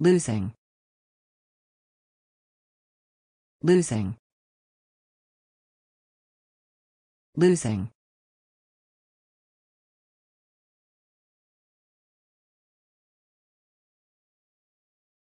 losing losing losing